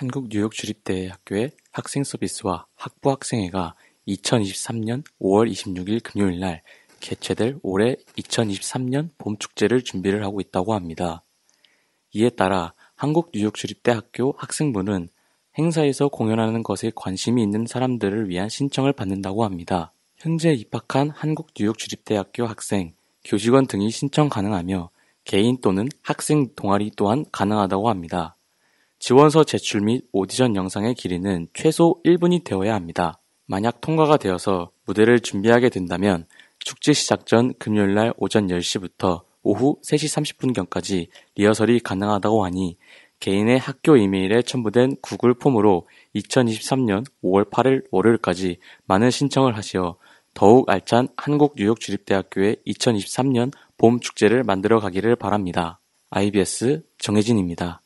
한국 뉴욕 주립대 학교의 학생 서비스와 학부 학생회가 2023년 5월 26일 금요일 날 개최될 올해 2023년 봄 축제를 준비를 하고 있다고 합니다. 이에 따라 한국 뉴욕 주립대 학교 학생부는 행사에서 공연하는 것에 관심이 있는 사람들을 위한 신청을 받는다고 합니다. 현재 입학한 한국 뉴욕 주립대학교 학생, 교직원 등이 신청 가능하며 개인 또는 학생 동아리 또한 가능하다고 합니다. 지원서 제출 및 오디션 영상의 길이는 최소 1분이 되어야 합니다. 만약 통과가 되어서 무대를 준비하게 된다면 축제 시작 전 금요일 날 오전 10시부터 오후 3시 30분경까지 리허설이 가능하다고 하니 개인의 학교 이메일에 첨부된 구글 폼으로 2023년 5월 8일 월요일까지 많은 신청을 하시어 더욱 알찬 한국 뉴욕 주립대학교의 2023년 봄 축제를 만들어 가기를 바랍니다. IBS 정혜진입니다.